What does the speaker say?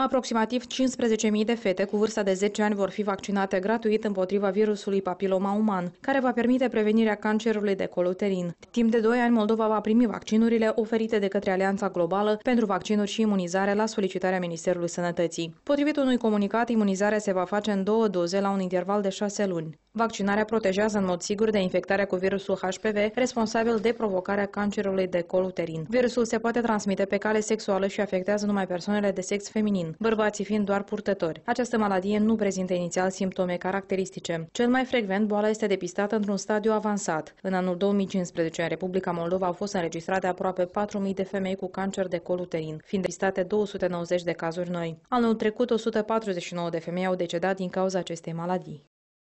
Aproximativ 15.000 de fete cu vârsta de 10 ani vor fi vaccinate gratuit împotriva virusului papiloma uman, care va permite prevenirea cancerului de coluterin. Timp de 2 ani, Moldova va primi vaccinurile oferite de către Alianța Globală pentru vaccinuri și imunizare la solicitarea Ministerului Sănătății. Potrivit unui comunicat, imunizarea se va face în două doze la un interval de 6 luni. Vaccinarea protejează în mod sigur de infectarea cu virusul HPV, responsabil de provocarea cancerului de col uterin. Virusul se poate transmite pe cale sexuală și afectează numai persoanele de sex feminin, bărbații fiind doar purtători. Această maladie nu prezintă inițial simptome caracteristice. Cel mai frecvent, boala este depistată într-un stadiu avansat. În anul 2015, în Republica Moldova au fost înregistrate aproape 4.000 de femei cu cancer de col uterin, fiind depistate 290 de cazuri noi. Anul trecut, 149 de femei au decedat din cauza acestei maladii.